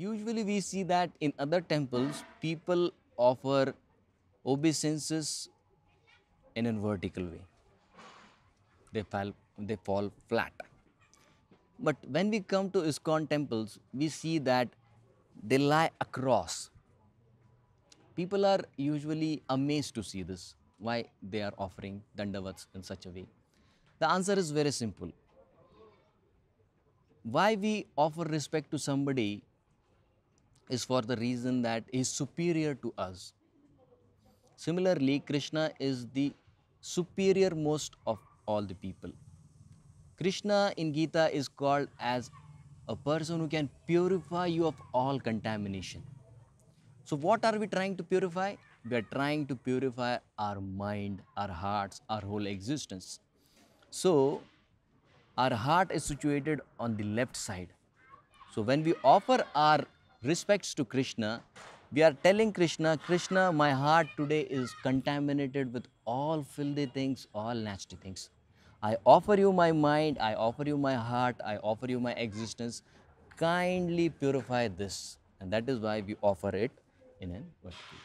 Usually we see that in other temples, people offer obeisances in a vertical way. They fall, they fall flat. But when we come to ISKCON temples, we see that they lie across. People are usually amazed to see this, why they are offering dandavats in such a way. The answer is very simple. Why we offer respect to somebody is for the reason that he is superior to us. Similarly, Krishna is the superior most of all the people. Krishna in Gita is called as a person who can purify you of all contamination. So, what are we trying to purify? We are trying to purify our mind, our hearts, our whole existence. So, our heart is situated on the left side. So, when we offer our respects to Krishna, we are telling Krishna, Krishna, my heart today is contaminated with all filthy things, all nasty things. I offer you my mind, I offer you my heart, I offer you my existence. Kindly purify this. And that is why we offer it in an worship.